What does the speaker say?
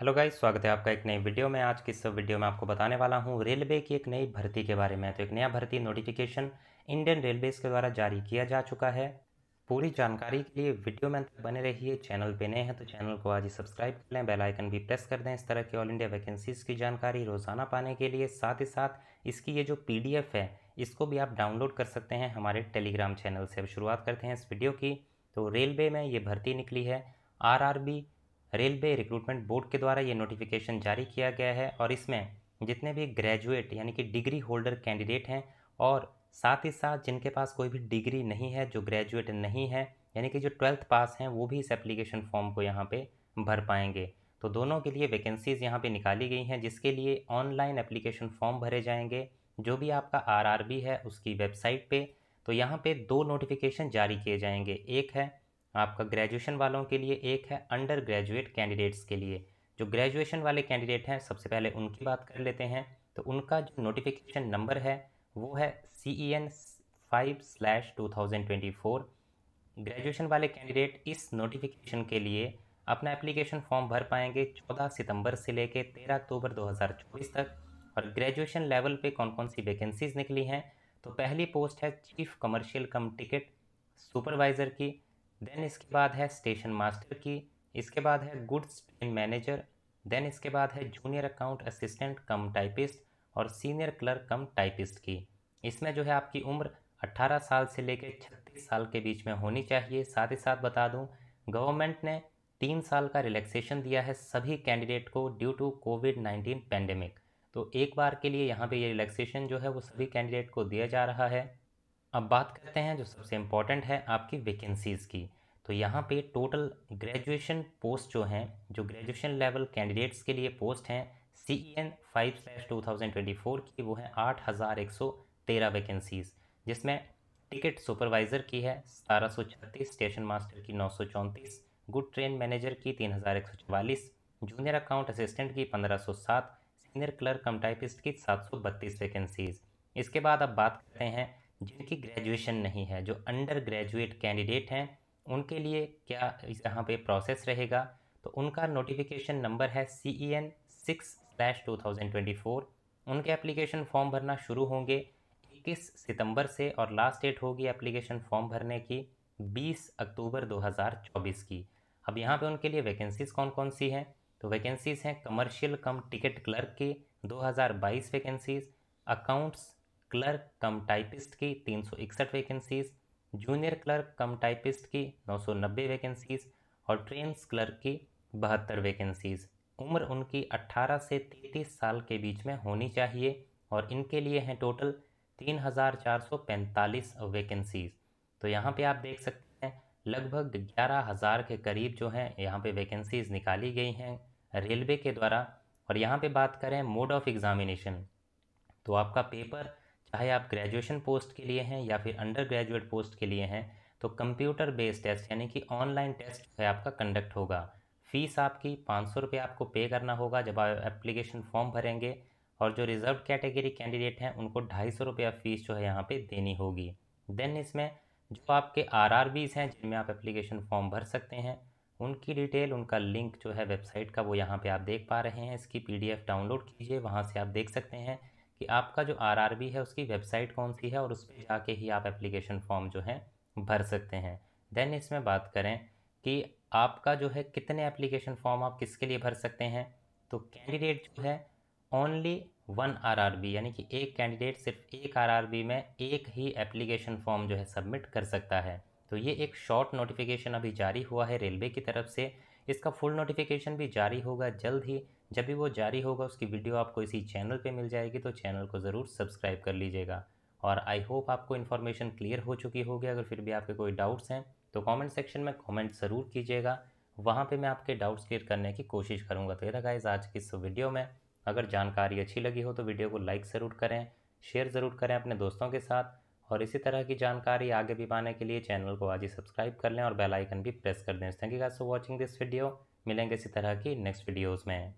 hello guys स्वागत है आपका एक नई वीडियो में आज की इस वीडियो में आपको बताने वाला हूँ रेलवे की एक नई भर्ती के बारे में तो एक नया भर्ती नोटिफिकेशन इंडियन रेलवेज के द्वारा जारी किया जा चुका है पूरी जानकारी के लिए वीडियो में बने रहिए चैनल पे नए हैं तो चैनल को आज ही सब्सक्राइब कर लें बेलाइकन भी प्रेस कर दें इस तरह की ऑल इंडिया वैकेंसीज़ की जानकारी रोज़ाना पाने के लिए साथ ही साथ इसकी ये जो पी है इसको भी आप डाउनलोड कर सकते हैं हमारे टेलीग्राम चैनल से अब शुरुआत करते हैं इस वीडियो की तो रेलवे में ये भर्ती निकली है आर रेलवे रिक्रूटमेंट बोर्ड के द्वारा ये नोटिफिकेशन जारी किया गया है और इसमें जितने भी ग्रेजुएट यानी कि डिग्री होल्डर कैंडिडेट हैं और साथ ही साथ जिनके पास कोई भी डिग्री नहीं है जो ग्रेजुएट नहीं है यानी कि जो ट्वेल्थ पास हैं वो भी इस एप्लीकेशन फॉर्म को यहाँ पर भर पाएंगे तो दोनों के लिए वैकेंसीज़ यहाँ पर निकाली गई हैं जिसके लिए ऑनलाइन एप्लीकेशन फॉर्म भरे जाएंगे जो भी आपका आर है उसकी वेबसाइट पर तो यहाँ पे दो नोटिफिकेशन जारी किए जाएंगे एक है आपका ग्रेजुएशन वालों के लिए एक है अंडर ग्रेजुएट कैंडिडेट्स के लिए जो ग्रेजुएशन वाले कैंडिडेट हैं सबसे पहले उनकी बात कर लेते हैं तो उनका जो नोटिफिकेशन नंबर है वो है C E N five slash two thousand twenty four graduation वाले कैंडिडेट इस नोटिफिकेशन के लिए अपना एप्लीकेशन फॉर्म भर पाएंगे चौदह सितंबर से लेकर तेरह अक्टूबर दो हज़ार चौबीस तक और ग्रेजुएशन लेवल पे कौन कौन सी वैकेंसीज़ निकली हैं तो पहली पोस्ट है chief commercial cum ticket supervisor की देन इसके बाद है स्टेशन मास्टर की इसके बाद है गुड्स ट्रेन मैनेजर देन इसके बाद है junior account assistant cum typist और सीनियर क्लर्क कम टाइपिस्ट की इसमें जो है आपकी उम्र 18 साल से लेकर छत्तीस साल के बीच में होनी चाहिए साथ ही साथ बता दूं गवर्नमेंट ने तीन साल का रिलैक्सेशन दिया है सभी कैंडिडेट को due to covid nineteen pandemic तो एक बार के लिए यहाँ पे ये रिलैक्सेशन जो है वो सभी कैंडिडेट को दिया जा रहा है अब बात करते हैं जो सबसे इम्पॉर्टेंट है आपकी वैकेंसीज़ की तो यहाँ पे टोटल ग्रेजुएशन पोस्ट जो हैं जो ग्रेजुएशन लेवल कैंडिडेट्स के लिए पोस्ट हैं C E N five slash two thousand twenty four की वो है आठ हज़ार एक सौ तेरह वैकेंसीज़ जिसमें टिकट सुपरवाइज़र की है सतारह सौ छत्तीस स्टेशन मास्टर की नौ सौ चौंतीस गुड ट्रेन मैनेजर की तीन हज़ार एक सौ चवालीस जूनियर अकाउंट असिस्टेंट की पंद्रह सौ सात सीनियर क्लर्क कम टाइपिस्ट की सात सौ बत्तीस वैकेंसीज़ इसके बाद अब बात करते हैं जिनकी ग्रेजुएशन नहीं है जो अंडर ग्रेजुएट कैंडिडेट हैं उनके लिए क्या यहाँ पे प्रोसेस रहेगा तो उनका नोटिफिकेशन नंबर है C E N six slash two thousand twenty four उनके एप्लीकेशन फॉर्म भरना शुरू होंगे इक्कीस सितंबर से और लास्ट डेट होगी एप्लीकेशन फॉर्म भरने की बीस अक्टूबर दो हज़ार चौबीस की अब यहाँ पे उनके लिए वैकेंसीज़ कौन कौन सी हैं तो वैकेंसीज़ हैं कमर्शियल कम टिकट क्लर्क की दो हज़ार बाईस vacancies accounts clerk cum typist की तीन सौ इकसठ vacancies junior clerk cum typist की नौ सौ नब्बे वैकेंसीज और ट्रेन्स क्लर्क की बहत्तर वैकेंसीज उम्र उनकी अट्ठारह से तैंतीस साल के बीच में होनी चाहिए और इनके लिए हैं टोटल तीन हज़ार चार सौ पैंतालीस वैकेंसीज तो यहाँ पे आप देख सकते हैं लगभग ग्यारह हज़ार के करीब जो हैं यहाँ पे वैकेंसीज निकाली गई हैं रेलवे के द्वारा और यहाँ पे बात करें मोड ऑफ एग्ज़ामिनेशन तो आपका पेपर चाहे आप ग्रेजुएशन पोस्ट के लिए हैं या फिर अंडर ग्रेजुएट पोस्ट के लिए हैं तो कंप्यूटर बेस्ड टेस्ट यानी कि ऑनलाइन टेस्ट है आपका कंडक्ट होगा फ़ीस आपकी पाँच सौ रुपये आपको पे करना होगा जब आप एप्लीकेशन फॉर्म भरेंगे और जो रिजर्व कैटेगरी कैंडिडेट हैं उनको ढाई सौ रुपया फ़ीस जो है यहाँ पे देनी होगी देन इसमें जो आपके आर आर बीज हैं जिनमें आप एप्लीकेशन फॉर्म भर सकते हैं उनकी डिटेल उनका लिंक जो है वेबसाइट का वो यहाँ पे आप देख पा रहे हैं इसकी पीडीएफ डाउनलोड कीजिए वहाँ से आप देख सकते हैं कि आपका जो आर है उसकी वेबसाइट कौन सी है और उस पर जाके ही आप एप्लीकेशन फॉर्म जो है भर सकते हैं देन इसमें बात करें कि आपका जो है कितने एप्लीकेशन फॉर्म आप किसके लिए भर सकते हैं तो कैंडिडेट जो है ओनली वन आर यानी कि एक कैंडिडेट सिर्फ एक आर में एक ही एप्लीकेशन फॉर्म जो है सबमिट कर सकता है तो ये एक शॉर्ट नोटिफिकेशन अभी जारी हुआ है रेलवे की तरफ से इसका फुल नोटिफिकेशन भी जारी होगा जल्द ही जब भी वो जारी होगा उसकी वीडियो आपको इसी चैनल पे मिल जाएगी तो चैनल को ज़रूर सब्सक्राइब कर लीजिएगा और आई होप आपको इन्फॉर्मेशन क्लियर हो चुकी होगी अगर फिर भी आपके कोई डाउट्स हैं तो कॉमेंट सेक्शन में कॉमेंट ज़रूर कीजिएगा वहाँ पर मैं आपके डाउट्स क्लियर करने की कोशिश करूँगा तो ये था गाइज आज की इस वीडियो में अगर जानकारी अच्छी लगी हो तो वीडियो को लाइक ज़रूर करें शेयर ज़रूर करें अपने दोस्तों के साथ और इसी तरह की जानकारी आगे भी पाने के लिए चैनल को आज ही सब्सक्राइब कर लें और बेल आइकन भी प्रेस कर दें thank you guys for watching this video मिलेंगे इसी तरह की नेक्स्ट वीडियोज़ में